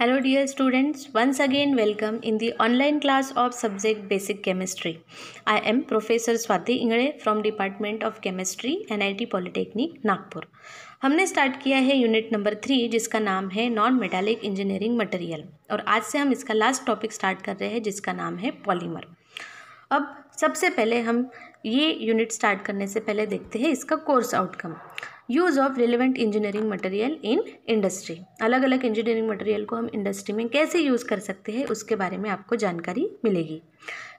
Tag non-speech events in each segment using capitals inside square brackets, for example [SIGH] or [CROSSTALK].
Hello dear students once again welcome in the online class of subject basic chemistry I am professor Swati Ingade from department of chemistry N I T polytechnic Nagpur हमने start किया है unit number three जिसका नाम है non metallic engineering material और आज से हम इसका लास्ट टॉपिक स्टार्ट कर रहे हैं जिसका नाम है पॉलीमर अब सबसे पहले हम ये यूनिट स्टार्ट करने से पहले देखते हैं इसका course outcome use of relevant engineering material in industry अलग अलग इंजीनियरिंग मटेरियल को हम इंडस्ट्री में कैसे यूज़ कर सकते हैं उसके बारे में आपको जानकारी मिलेगी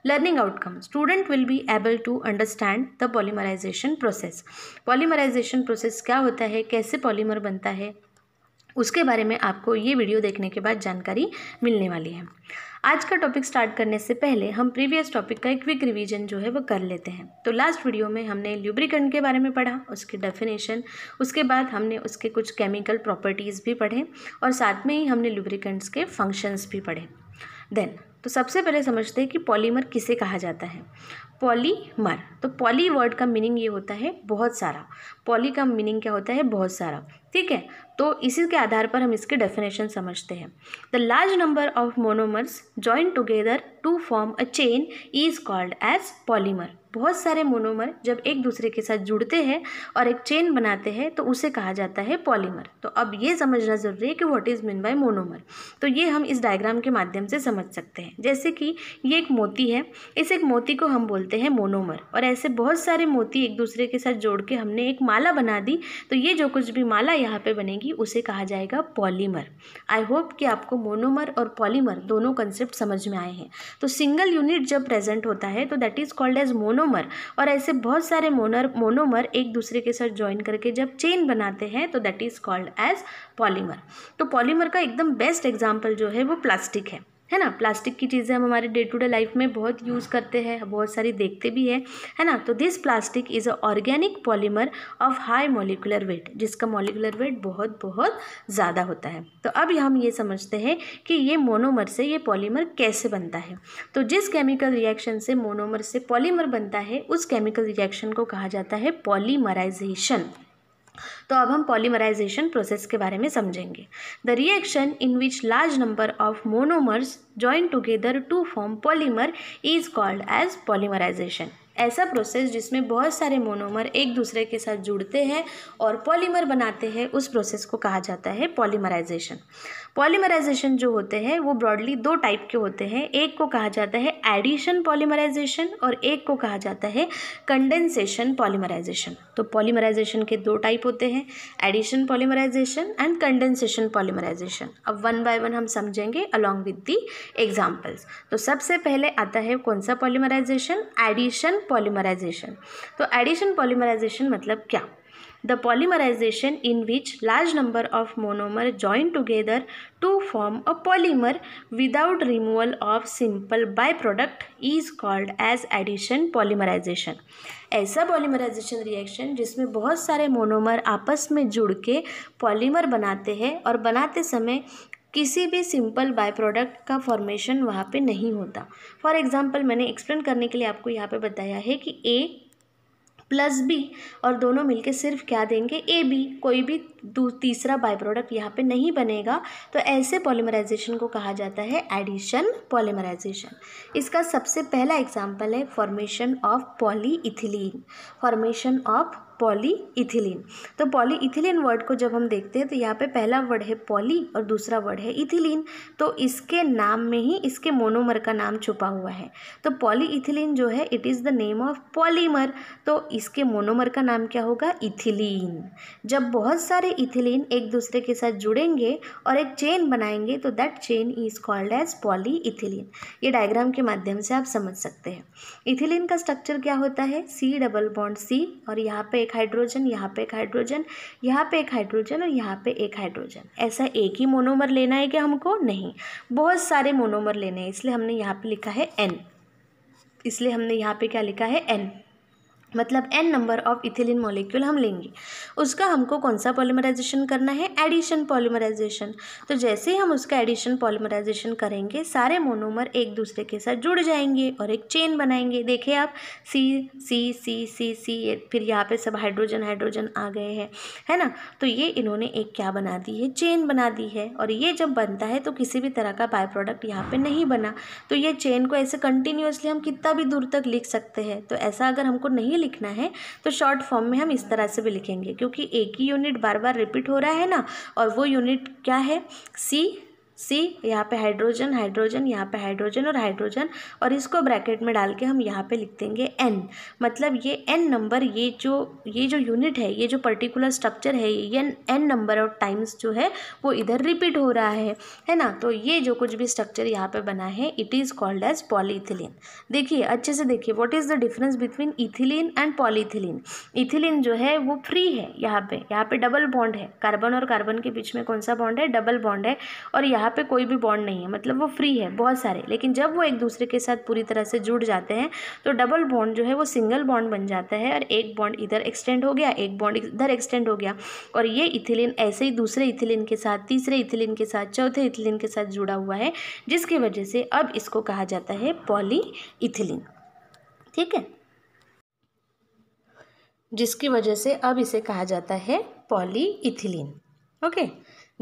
learning outcome student will be able to understand the polymerization process polymerization process क्या होता है कैसे पॉलीमर बनता है उसके बारे में आपको ये वीडियो देखने के बाद जानकारी मिलने वाली है आज का टॉपिक स्टार्ट करने से पहले हम प्रीवियस टॉपिक का एक क्विक रिवीजन जो है वो कर लेते हैं तो लास्ट वीडियो में हमने ल्यूब्रिकेंट के बारे में पढ़ा उसकी डेफिनेशन उसके बाद हमने उसके कुछ केमिकल प्रॉपर्टीज़ भी पढ़े और साथ में ही हमने ल्यूब्रिकेंट्स के फंक्शंस भी पढ़े देन तो सबसे पहले समझते हैं कि पॉलीमर किसे कहा जाता है पॉलीमर तो पॉली वर्ड का मीनिंग ये होता है बहुत सारा पॉली का मीनिंग क्या होता है बहुत सारा ठीक है तो इसी के आधार पर हम इसके डेफिनेशन समझते हैं the large number of monomers join together to form a chain is called as polymer बहुत सारे मोनोमर जब एक दूसरे के साथ जुड़ते हैं और एक चेन बनाते हैं तो उसे कहा जाता है पॉलीमर तो अब ये समझना ज़रूरी है कि what is mean by monomer तो ये हम इस डायग्राम के माध्यम से समझ सकते हैं जैसे कि ये एक मोती है इस एक मोती को हम बोलते बोलते हैं मोनोमर और ऐसे बहुत सारे मोती एक दूसरे के साथ जोड़ के हमने एक माला बना दी तो ये जो कुछ भी माला यहाँ पे बनेगी उसे कहा जाएगा पॉलीमर आई होप कि आपको मोनोमर और पॉलीमर दोनों कंसेप्ट समझ में आए हैं तो सिंगल यूनिट जब प्रेजेंट होता है तो that is called as monomer और ऐसे बहुत सारे मोनर मोनोमर एक दूसरे के साथ ज्वाइन करके जब चेन बनाते हैं तो that is called as polymer तो पॉलीमर का एकदम बेस्ट एग्जाम्पल जो है वो प्लास्टिक है है ना प्लास्टिक की चीज़ें हम हमारे डे टू डे लाइफ में बहुत यूज़ करते हैं बहुत सारी देखते भी है है ना तो this plastic is a organic polymer of high molecular weight जिसका मोलिकुलर वेट बहुत बहुत ज़्यादा होता है तो अब हम ये समझते हैं कि ये मोनोमर से ये पॉलीमर कैसे बनता है तो जिस केमिकल रिएक्शन से मोनोमर से पॉलीमर बनता है उस केमिकल रिएक्शन को कहा जाता है पॉलीमराइजेशन तो अब हम पॉलीमराइजेशन प्रोसेस के बारे में समझेंगे the reaction in which large number of monomers join together to form polymer is called as polymerization ऐसा प्रोसेस जिसमें बहुत सारे मोनोमर एक दूसरे के साथ जुड़ते हैं और पॉलीमर बनाते हैं उस प्रोसेस को कहा जाता है पॉलीमराइजेशन पॉलीमराइजेशन जो होते हैं वो ब्रॉडली दो टाइप के होते हैं एक को कहा जाता है एडिशन पॉलीमराइजेशन और एक को कहा जाता है कंडेंसेशन पॉलीमराइजेशन तो पॉलीमराइजेशन के दो टाइप होते हैं addition polymerization and condensation polymerization अब वन बाय वन हम समझेंगे अलॉन्ग विद दी एग्जाम्पल्स तो सबसे पहले आता है कौन सा पॉलीमराइजेशन एडिशन पॉलीमराइजेशन तो एडिशन पॉलीमराइजेशन मतलब क्या the polymerization in which large number of monomer join together to form a polymer without removal of simple byproduct is called as addition polymerization ऐसा पॉलीमराइजेशन रिएक्शन जिसमें बहुत सारे monomer आपस में जुड़ के पॉलीमर बनाते हैं और बनाते समय किसी भी सिंपल बाय प्रोडक्ट का फॉर्मेशन वहाँ पे नहीं होता फॉर एग्जांपल मैंने एक्सप्लेन करने के लिए आपको यहाँ पे बताया है कि ए प्लस बी और दोनों मिलके सिर्फ क्या देंगे ए बी कोई भी तीसरा बाय प्रोडक्ट यहाँ पे नहीं बनेगा तो ऐसे पॉलीमराइजेशन को कहा जाता है एडिशन पॉलीमराइजेशन इसका सबसे पहला एग्जाम्पल है formation of poly ethylene formation of polyethylene तो पॉलीइथिलीन वर्ड को जब हम देखते हैं तो यहाँ पे पहला वर्ड है पॉली और दूसरा वर्ड है इथिलीन तो इसके नाम में ही इसके मोनोमर का नाम छुपा हुआ है तो पॉलीइथिलीन जो है it is the name of polymer तो इसके मोनोमर का नाम क्या होगा इथिलीन जब बहुत सारे इथिलीन एक दूसरे के साथ जुड़ेंगे और एक चेन बनाएंगे तो that chain is called as poly ethylene ये डायग्राम के माध्यम से आप समझ सकते हैं इथिलीन का स्ट्रक्चर क्या होता है सी डबल बॉन्ड सी और यहाँ पे एक एक हाइड्रोजन यहाँ पे एक हाइड्रोजन यहाँ पे एक हाइड्रोजन और यहाँ पे एक हाइड्रोजन ऐसा एक ही मोनोमर लेना है क्या हमको नहीं बहुत सारे मोनोमर लेने हैं इसलिए हमने यहाँ पे लिखा है एन इसलिए हमने यहाँ पे क्या लिखा है एन मतलब N number of ethylene molecule हम लेंगे उसका हमको कौन सा पॉलीमराइजेशन करना है एडिशन पॉलीमराइजेशन तो जैसे ही हम उसका एडिशन पॉलीमराइजेशन करेंगे सारे मोनोमर एक दूसरे के साथ जुड़ जाएंगे और एक चेन बनाएंगे देखें आप सी सी सी सी सी फिर यहाँ पे सब हाइड्रोजन हाइड्रोजन आ गए हैं है ना तो ये इन्होंने एक क्या बना दी है चेन बना दी है और ये जब बनता है तो किसी भी तरह का बाय प्रोडक्ट यहाँ पर नहीं बना तो ये चेन को ऐसे कंटिन्यूसली हम कितना भी दूर तक लिख सकते हैं तो ऐसा अगर हमको नहीं लिखना है तो शॉर्ट फॉर्म में हम इस तरह से भी लिखेंगे क्योंकि एक ही यूनिट बार बार रिपीट हो रहा है ना और वो यूनिट क्या है सी सी यहाँ पे हाइड्रोजन हाइड्रोजन यहाँ पे हाइड्रोजन और हाइड्रोजन और इसको ब्रैकेट में डाल के हम यहाँ पे लिख देंगे एन मतलब ये एन नंबर ये जो ये जो यूनिट है ये जो पर्टिकुलर स्ट्रक्चर है ये एन नंबर ऑफ टाइम्स जो है वो इधर रिपीट हो रहा है है ना तो ये जो कुछ भी स्ट्रक्चर यहाँ पे बना है it is called as polyethylene देखिए अच्छे से देखिए what is the difference between ethylene and polyethylene ethylene जो है वो फ्री है यहाँ पे यहाँ पे डबल बॉन्ड है कार्बन और कार्बन के बीच में कौन सा बॉन्ड है डबल बॉन्ड है और यहाँ यहाँ पे कोई भी बॉन्ड नहीं है मतलब वो फ्री है बहुत सारे लेकिन जब वो एक दूसरे के साथ पूरी तरह से जुड़ जाते हैं तो डबल बॉन्ड जो है वो सिंगल बॉन्ड बन जाता है और एक बॉन्ड इधर एक्सटेंड हो गया एक बॉन्ड इधर एक्सटेंड हो गया और ये इथिलिन ऐसे ही दूसरे इथिलिन के साथ तीसरे इथिलिन के साथ चौथे इथिलिन के साथ जुड़ा हुआ है जिसकी वजह से अब इसको कहा जाता है पॉली इथिलिन ठीक है जिसकी वजह से अब इसे कहा जाता है poly ethylene okay okay?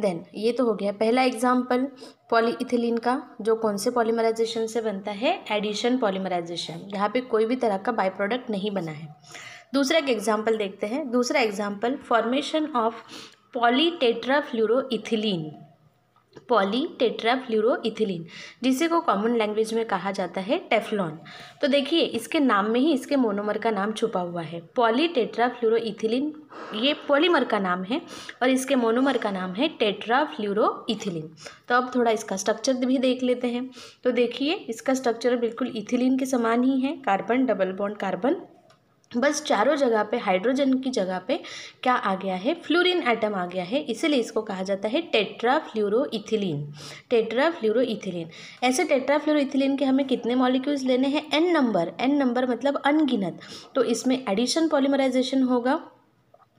Then ये तो हो गया पहला एग्जाम्पल पॉलीइथिलीन का जो कौन से पॉलीमराइजेशन से बनता है एडिशन पॉलीमराइजेशन यहाँ पे कोई भी तरह का बाई प्रोडक्ट नहीं बना है दूसरा एक एग्जाम्पल देखते हैं दूसरा example formation of polytetrafluoroethylene poly tetra ethylene जिसे को कॉमन लैंग्वेज में कहा जाता है टेफ्लॉन तो देखिए इसके नाम में ही इसके मोनोमर का नाम छुपा हुआ है पॉली टेट्रा इथिलीन ये पॉलीमर का नाम है और इसके मोनोमर का नाम है टेट्रा इथिलीन तो अब थोड़ा इसका स्ट्रक्चर भी देख लेते हैं तो देखिए इसका स्ट्रक्चर बिल्कुल इथिलीन के समान ही है कार्बन डबल बॉन्ड कार्बन बस चारों जगह पे हाइड्रोजन की जगह पे क्या आ गया है फ्लोरीन एटम आ गया है इसीलिए इसको कहा जाता है tetra fluoro ethylene tetra fluoro ethylene ऐसे टेट्रा फ्लोरो इथिलीन के हमें कितने मॉलिक्यूल्स लेने हैं एन नंबर एन नंबर मतलब अनगिनत तो इसमें एडिशन पॉलीमराइजेशन होगा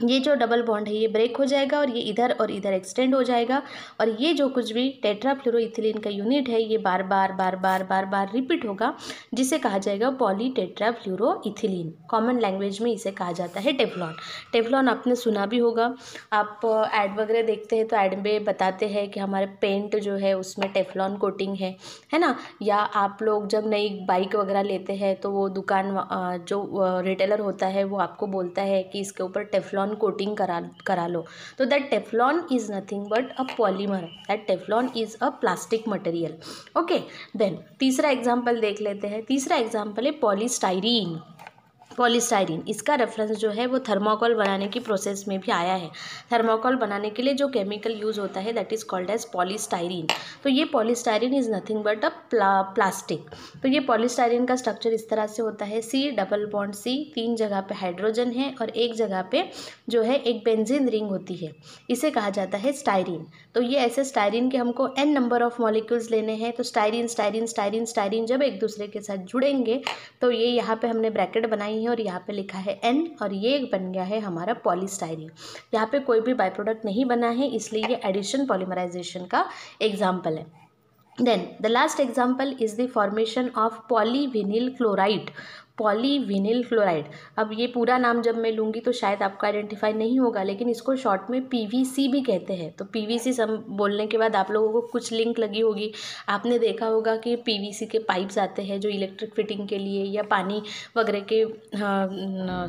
ये जो डबल बॉन्ड है ये ब्रेक हो जाएगा और ये इधर और इधर एक्सटेंड हो जाएगा और ये जो कुछ भी टेट्राफ्लोरोथिलीन का यूनिट है ये बार बार बार बार बार बार रिपीट होगा जिसे कहा जाएगा पॉली टेट्राफ्लोरोथिलीन कॉमन लैंग्वेज में इसे कहा जाता है टेफलॉन टेफ्लॉन आपने सुना भी होगा आप एड uh, वगैरह देखते हैं तो एड में बताते हैं कि हमारे पेंट जो है उसमें टेफलॉन कोटिंग है है ना या आप लोग जब नई बाइक वगैरह लेते हैं तो वो दुकान uh, जो रिटेलर uh, होता है वो आपको बोलता है कि इसके ऊपर टेफलॉन टेफ्लॉन कोटिंग करा करा लो तो that Teflon is nothing but a polymer that Teflon is a plastic material okay then तीसरा एग्जाम्पल देख लेते हैं तीसरा एग्जाम्पल है पॉलीस्टाइरीन पॉलिस्टाइरिन इसका रेफरेंस जो है वो थर्माकोल बनाने की प्रोसेस में भी आया है थर्माकोल बनाने के लिए जो केमिकल यूज़ होता है that is called as polystyrene तो ये polystyrene is nothing but a plastic तो ये पॉलिस्टाइरिन का स्ट्रक्चर इस तरह से होता है सी डबल बॉन्ड सी तीन जगह पे हाइड्रोजन है और एक जगह पे जो है एक बेंजीन रिंग होती है इसे कहा जाता है स्टाइरिन तो ये ऐसे स्टाइरिन के हमको एन नंबर ऑफ मॉलिक्यूल्स लेने हैं तो स्टाइरिन स्टाइरिन स्टाइरिन स्टाइरिन जब एक दूसरे के साथ जुड़ेंगे तो ये यहाँ पे हमने ब्रैकेट बनाई है है और यहाँ पे लिखा है एन और ये बन गया है हमारा पॉलीस्टाइरीन यहाँ पे कोई भी बाई प्रोडक्ट नहीं बना है इसलिए ये एडिशन पॉलीमराइजेशन का एग्जाम्पल है then the last example is the formation of polyvinyl chloride polyvinyl chloride अब ये पूरा नाम जब मैं लूँगी तो शायद आपको आइडेंटिफाई नहीं होगा लेकिन इसको शॉर्ट में पीवीसी भी कहते हैं तो पीवीसी सम बोलने के बाद आप लोगों को कुछ लिंक लगी होगी आपने देखा होगा कि पीवीसी के पाइप्स आते हैं जो इलेक्ट्रिक फिटिंग के लिए या पानी वगैरह के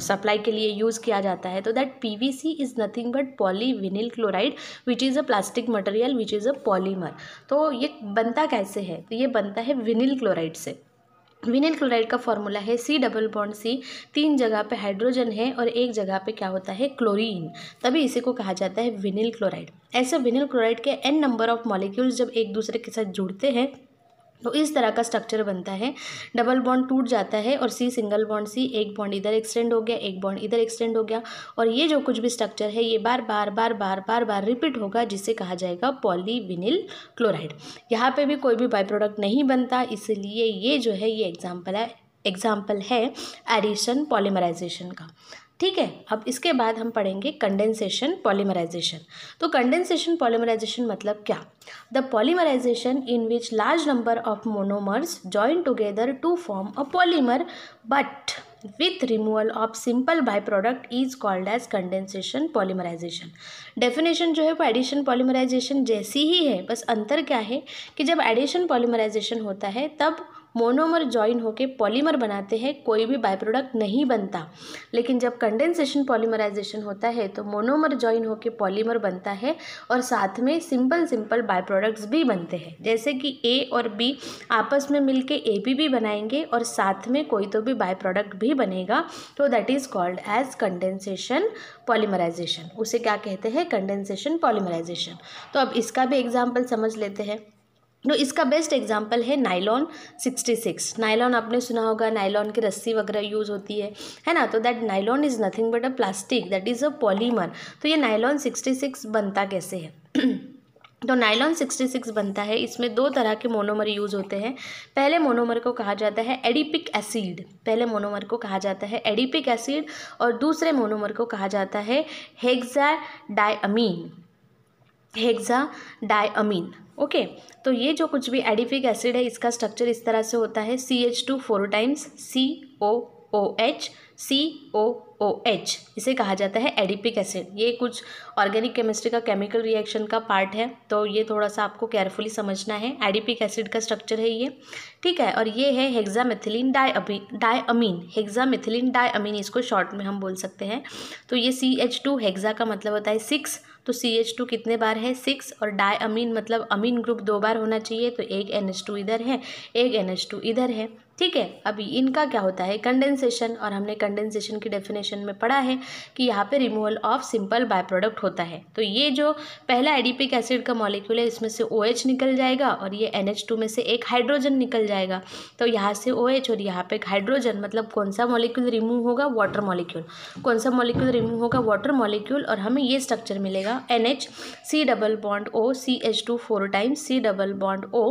सप्लाई हाँ, के लिए यूज़ किया जाता है तो that P is nothing but poly chloride which is a plastic material which is a polymer तो ये बनता कैसे है तो ये बनता है विनिल क्लोराइड से विनिल क्लोराइड का फॉर्मूला है सी डबल बॉन्ड सी तीन जगह पे हाइड्रोजन है और एक जगह पे क्या होता है क्लोरीन तभी इसी को कहा जाता है विनिल क्लोराइड ऐसे विनिल क्लोराइड के एन नंबर ऑफ मॉलिक्यूल्स जब एक दूसरे के साथ जुड़ते हैं तो इस तरह का स्ट्रक्चर बनता है डबल बॉन्ड टूट जाता है और सी सिंगल बॉन्ड सी एक बॉन्ड इधर एक्सटेंड हो गया एक बॉन्ड इधर एक्सटेंड हो गया और ये जो कुछ भी स्ट्रक्चर है ये बार बार बार बार बार बार रिपीट होगा जिसे कहा जाएगा पॉलीविनिल क्लोराइड यहाँ पे भी कोई भी बाई प्रोडक्ट नहीं बनता इसलिए ये जो है ये एग्जाम्पल है एग्जाम्पल है एडिशन पॉलीमराइजेशन का ठीक है अब इसके बाद हम पढ़ेंगे कंडेंसेशन पॉलीमराइजेशन तो कंडेंसेशन पॉलीमराइजेशन मतलब क्या the polymerization in which large number of monomers join together to form a polymer but with removal of simple by product is called as condensation polymerization definition जो है वो addition polymerisation जैसी ही है बस अंतर क्या है कि जब एडिशन पॉलीमराइजेशन होता है तब मोनोमर जॉइन होकर पॉलीमर बनाते हैं कोई भी बाय प्रोडक्ट नहीं बनता लेकिन जब कंडेंसेशन पॉलीमराइजेशन होता है तो मोनोमर जॉइन होकर पॉलीमर बनता है और साथ में सिंपल सिंपल बाय प्रोडक्ट्स भी बनते हैं जैसे कि ए और बी आपस में मिलके ए बी भी बनाएंगे और साथ में कोई तो भी बाय प्रोडक्ट भी बनेगा तो that is called as condensation polymerization उसे क्या कहते हैं कंडेंसेशन पॉलीमराइजेशन तो अब इसका भी एग्जाम्पल समझ लेते हैं तो इसका बेस्ट एग्जाम्पल है नाइलॉन सिक्स नाइलॉन आपने सुना होगा नाइलॉन की रस्सी वगैरह यूज़ होती है है ना तो that nylon is nothing but a plastic that is a polymer तो ये नाइलॉन सिक्स बनता कैसे है [CLEARS THROAT] तो नाइलॉन सिक्स बनता है इसमें दो तरह के मोनोमर यूज़ होते हैं पहले मोनोमर को कहा जाता है एडिपिक एसिड पहले मोनोमर को कहा जाता है एडिपिक एसिड और दूसरे मोनोमर को कहा जाता है hexa diamine hexa diamine okay तो ये जो कुछ भी एडिफिक एसिड है इसका स्ट्रक्चर इस तरह से होता है C H two four times C O O H C O O H इसे कहा जाता है एडिपिक एसिड ये कुछ ऑर्गेनिक केमिस्ट्री का केमिकल रिएक्शन का पार्ट है तो ये थोड़ा सा आपको केयरफुली समझना है एडिपिक एसिड का स्ट्रक्चर है ये ठीक है और ये है hexamethylene hexa diamine hexamethylene amine इसको शॉर्ट में हम बोल सकते हैं तो ये सी एच टू हेक्सा का मतलब होता है सिक्स तो सी एच टू कितने बार है सिक्स और डाई अमीन मतलब अमीन ग्रुप दो बार होना चाहिए तो एक एन एच टू इधर है एक एन एच टू इधर है ठीक है अभी इनका क्या होता है कंडेंसेशन और हमने कंडेंसेशन की डेफिनेशन में पढ़ा है कि यहाँ पे removal of simple by product होता है तो ये जो पहला एडिपिक एसिड का मॉलिक्यूल है इसमें से ओ OH निकल जाएगा और ये एन एच टू में से एक हाइड्रोजन निकल जाएगा तो यहाँ से ओ OH और यहाँ पर एक हाइड्रोजन मतलब कौन सा मॉलिक्यूल रिमूव होगा वाटर मॉलिक्यूल कौन सा मॉलिक्यूल रिमूव होगा वाटर मॉलिक्यूल और हमें ये स्ट्रक्चर मिलेगा N H C double bond O C H two four times C double bond O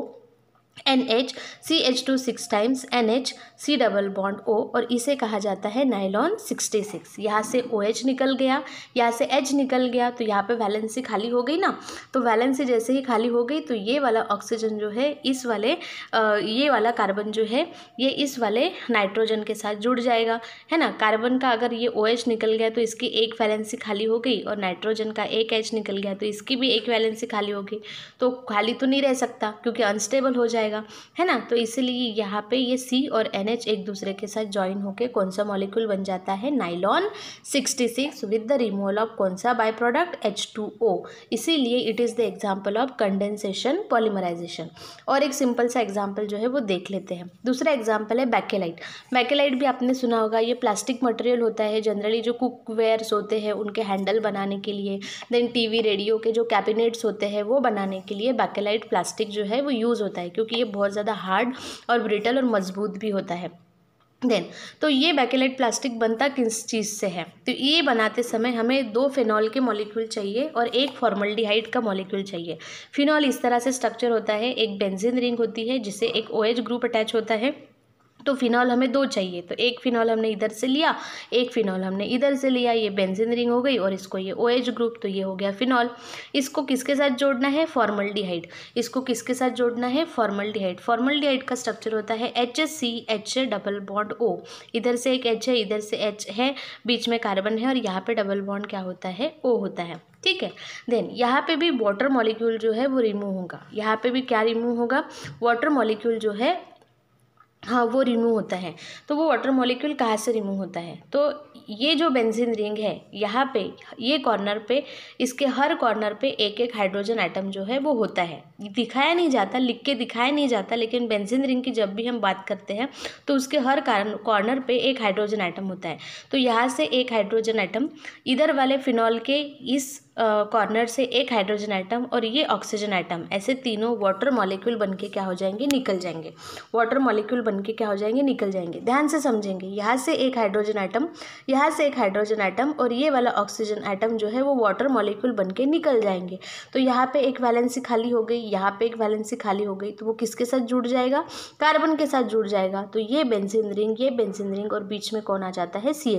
N H C H two six times N H C double bond O और इसे कहा जाता है nylon sixty six यहाँ से O H निकल गया यहाँ से एच निकल गया तो यहाँ पे वैलेंसी खाली हो गई ना तो वैलेंसी जैसे ही खाली हो गई तो ये वाला ऑक्सीजन जो है इस वाले ये वाला कार्बन जो है ये इस वाले नाइट्रोजन के साथ जुड़ जाएगा है ना कार्बन का अगर ये ओ OH एच निकल गया तो इसकी एक वैलेंसी खाली हो गई और नाइट्रोजन का एक एच निकल गया तो इसकी भी एक वैलेंसी खाली हो गई तो खाली तो नहीं रह सकता क्योंकि अनस्टेबल हो जाएगा जाएगा है ना तो इसीलिए यहाँ पे ये सी और एन एक दूसरे के साथ ज्वाइन होकर कौन सा मॉलिक्यूल बन जाता है nylon sixty six with the removal of कौन सा by product H two O इसीलिए it is the example of condensation polymerization और एक सिंपल सा एग्जाम्पल जो है वो देख लेते हैं दूसरा एग्जाम्पल है बैकेलाइट बैकेलाइट भी आपने सुना होगा ये प्लास्टिक मटेरियल होता है जनरली जो कुकवेयर्स होते हैं उनके हैंडल बनाने के लिए देन टीवी रेडियो के जो कैबिनेट्स होते हैं वो बनाने के लिए बैकेलाइट प्लास्टिक जो है वो यूज़ होता है क्योंकि ये बहुत ज़्यादा हार्ड और ब्रिटल और मजबूत भी होता है देन तो ये बैकेलाइट प्लास्टिक बनता किस चीज़ से है तो ये बनाते समय हमें दो फिनॉल के मॉलिक्यूल चाहिए और एक फॉर्मल्डिहाइड का मॉलिक्यूल चाहिए फिनॉल इस तरह से स्ट्रक्चर होता है एक बेंजिन रिंग होती है जिसे एक ओएच ग्रुप अटैच होता है तो फिनॉल हमें दो चाहिए तो एक फिनॉल हमने इधर से लिया एक फिनॉल हमने इधर से लिया ये बेंजिन रिंग हो गई और इसको ये ओ OH ग्रुप तो ये हो गया फिनॉल इसको किसके साथ जोड़ना है फॉर्मल्डिहाइड इसको किसके साथ जोड़ना है फॉर्मल्डिहाइड फॉर्मल्डिहाइड का स्ट्रक्चर होता है H S C H double bond O इधर से एक एच है इधर से एच है बीच में कार्बन है और यहाँ पर डबल बॉन्ड क्या होता है ओ होता है ठीक है देन यहाँ पे भी वाटर मॉलिक्यूल जो है वो रिमूव होगा यहाँ पे भी क्या रिमूव होगा वाटर मॉलिक्यूल जो है हाँ वो रिमूव होता है तो वो वाटर मॉलिक्यूल कहाँ से रिमूव होता है तो ये जो बेंजीन रिंग है यहाँ पे ये कॉर्नर पे इसके हर कॉर्नर पे एक एक हाइड्रोजन आइटम जो है वो होता है दिखाया नहीं जाता लिख के दिखाया नहीं जाता लेकिन बेंजीन रिंग की जब भी हम बात करते हैं तो उसके हर कॉर्नर पर एक हाइड्रोजन आइटम होता है तो यहाँ से एक हाइड्रोजन आइटम इधर वाले फिनॉल के इस कॉर्नर से एक हाइड्रोजन आइटम और ये ऑक्सीजन आइटम ऐसे तीनों वाटर मॉलिक्यूल बन के क्या हो जाएंगे निकल जाएंगे वाटर मॉलिक्यूल बन के क्या हो जाएंगे निकल जाएंगे ध्यान से समझेंगे यहाँ से एक हाइड्रोजन आइटम यहाँ से एक हाइड्रोजन आइटम और ये वाला ऑक्सीजन आइटम जो है वो वाटर मॉलिक्यूल बन के निकल जाएंगे तो यहाँ पर एक वैलेंसी खाली हो गई यहाँ पर एक वैलेंसी खाली हो गई तो वो किसके साथ जुड़ जाएगा कार्बन के साथ जुड़ जाएगा तो ये बेंसिन रिंग ये बेंसिन रिंग और बीच में कौन आ जाता है सी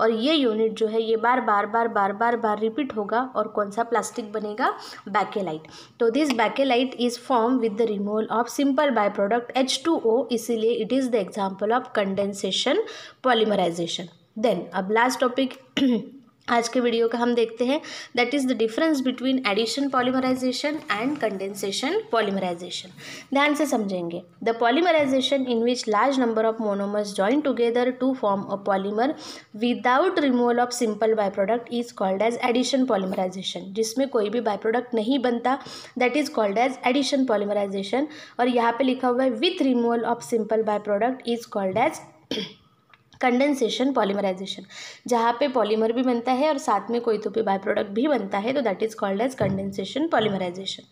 और ये यूनिट जो है ये बार बार बार बार बार बार रिपीट होगा होगा और कौन सा प्लास्टिक बनेगा बैकेलाइट तो this bakelite is form with the removal of simple by product H two O इसीलिए it is the example of condensation polymerization then अब लास्ट टॉपिक [CLEARS THROAT] आज के वीडियो का हम देखते हैं that is the difference between addition polymerization and condensation polymerization ध्यान से समझेंगे the polymerization in which large number of monomers join together to form a polymer without removal of simple by product is called as addition polymerization जिसमें कोई भी by product नहीं बनता that is called as addition polymerization और यहाँ पे लिखा हुआ है with removal of simple by product is called as condensation polymerization जहाँ पे पॉलीमर भी बनता है और साथ में कोई तो पे बाय प्रोडक्ट भी बनता है तो that is called as condensation polymerization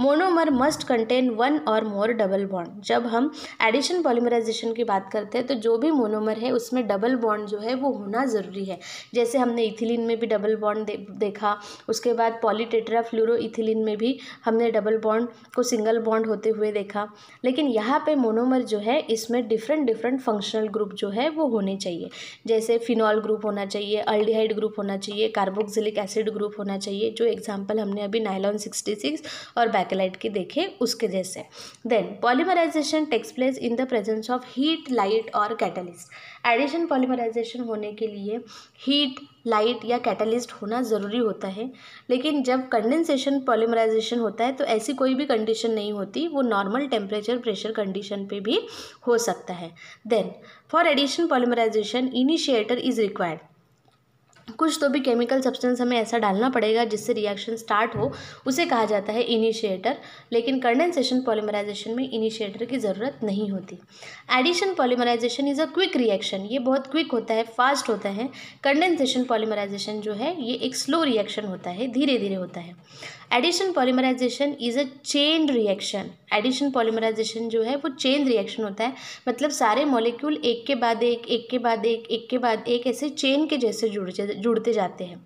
monomer must contain one और मोर डबल बॉन्ड जब हम एडिशन पॉलीमराइजेशन की बात करते हैं तो जो भी मोनोमर है उसमें डबल बॉन्ड जो है वो होना ज़रूरी है जैसे हमने इथिलीन में भी डबल बॉन्ड दे, देखा उसके बाद पॉलीटेट्रा फ्लूरो इथिलीन में भी हमने डबल बॉन्ड को सिंगल बॉन्ड होते हुए देखा लेकिन यहाँ पर मोनोमर जो है इसमें डिफरेंट डिफरेंट फंक्शनल ग्रुप जो है वो होने चाहिए जैसे फिनॉल ग्रुप होना चाहिए अल्डिहाइड ग्रुप होना चाहिए कार्बोक्सिलिक एसिड ग्रुप होना चाहिए जो एग्जाम्पल हमने अभी नाइलॉन सिक्सटी सिक्स और बैक सैटेलाइट की देखें उसके जैसे then polymerization takes place in the presence of heat light और कैटलिस्ट एडिशन पॉलीमराइजेशन होने के लिए हीट लाइट या कैटलिस्ट होना ज़रूरी होता है लेकिन जब कंडेंसेशन पॉलीमराइजेशन होता है तो ऐसी कोई भी कंडीशन नहीं होती वो नॉर्मल टेम्परेचर प्रेशर कंडीशन पे भी हो सकता है then for addition polymerization initiator is required कुछ तो भी केमिकल सब्सटेंस हमें ऐसा डालना पड़ेगा जिससे रिएक्शन स्टार्ट हो उसे कहा जाता है इनिशिएटर लेकिन कंडेंसेशन पॉलीमराइजेशन में इनिशिएटर की ज़रूरत नहीं होती addition polymerization is a quick reaction ये बहुत क्विक होता है फास्ट होता है कंडेंसेशन पॉलीमराइजेशन जो है ये एक स्लो रिएक्शन होता है धीरे धीरे होता है addition polymerization is a chain reaction addition polymerization जो है वो चेन रिएक्शन होता है मतलब सारे मॉलिक्यूल एक के बाद एक एक के बाद एक एक के बाद एक ऐसे चेन के जैसे जुड़ जुड़ते जाते हैं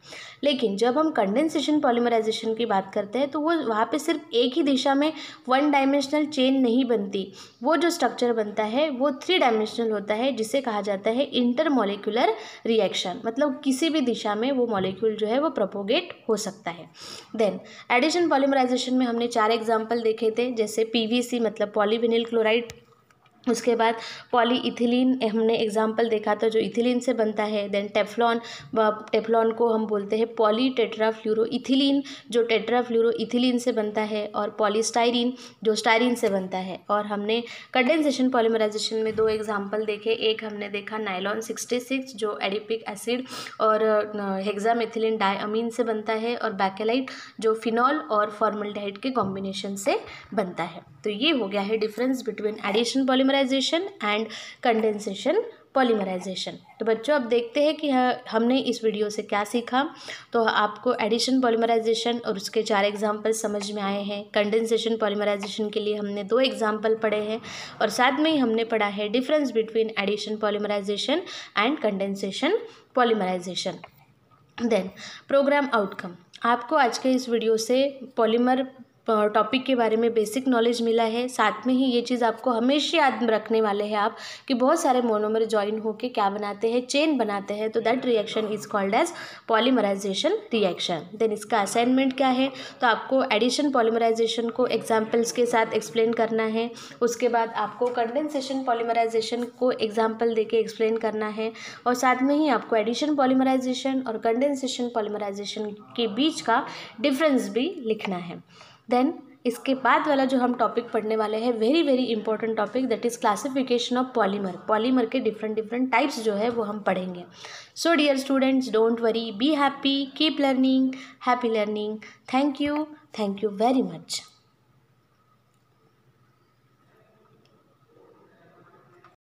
लेकिन जब हम कंडेंसेशन पॉलीमराइजेशन की बात करते हैं तो वो वहाँ पे सिर्फ एक ही दिशा में वन डायमेंशनल चेन नहीं बनती वो जो स्ट्रक्चर बनता है वो थ्री डायमेंशनल होता है जिसे कहा जाता है इंटरमोलिकुलर रिएक्शन मतलब किसी भी दिशा में वो मॉलिक्यूल जो है वो प्रपोगेट हो सकता है देन एडिशन पॉलीमराइजेशन में हमने चार एग्जाम्पल देखे थे जैसे पी मतलब पॉलीविनिल क्लोराइड उसके बाद पॉली इथिलीन हमने एग्जाम्पल देखा था जो इथिलीन से बनता है देन टेफ्लॉन टेफ्लॉन को हम बोलते हैं पॉली इथिलीन जो इथिलीन से बनता है और पॉलीस्टाइरीन जो स्टाइरीन से बनता है और हमने कंडेंसेशन पॉलीमराइजेशन में दो एग्जाम्पल देखे एक हमने देखा नाइलॉन सिक्सटी सिक्स जो एडिपिक एसिड और हेक्सामेथिलीन डायमीन से बनता है और बैकेलाइट जो फिनॉल और फॉर्मलडाइट के कॉम्बिनेशन से बनता है तो ये हो गया है difference between addition polymerization and condensation polymerization तो बच्चों अब देखते हैं कि हमने इस वीडियो से क्या सीखा तो आपको एडिशन पॉलीमराइजेशन और उसके चार एग्जाम्पल समझ में आए हैं कंडेंसेशन पॉलीमराइजेशन के लिए हमने दो एग्जाम्पल पढ़े हैं और साथ में ही हमने पढ़ा है difference between addition polymerization and condensation polymerization then program outcome आपको आज के इस वीडियो से पॉलीमर टॉपिक के बारे में बेसिक नॉलेज मिला है साथ में ही ये चीज़ आपको हमेशा याद रखने वाले हैं आप कि बहुत सारे मोनोमर ज्वाइन होकर क्या बनाते हैं चेन बनाते हैं तो that reaction is called as polymerization reaction then इसका असाइनमेंट क्या है तो आपको एडिशन पॉलीमराइजेशन को एग्जाम्पल्स के साथ एक्सप्लेन करना है उसके बाद आपको कंडेंसेशन पॉलीमराइजेशन को एग्जाम्पल दे के एक्सप्लेन करना है और साथ में ही आपको एडिशन पॉलीमराइजेशन और कंडेंसेशन पॉलीमराइजेशन के बीच का डिफरेंस भी लिखना है देन इसके बाद वाला जो हम टॉपिक पढ़ने वाले हैं very very important topic that is classification of polymer polymer के डिफरेंट डिफरेंट टाइप्स जो है वो हम पढ़ेंगे so dear students don't worry be happy keep learning happy learning thank you thank you very much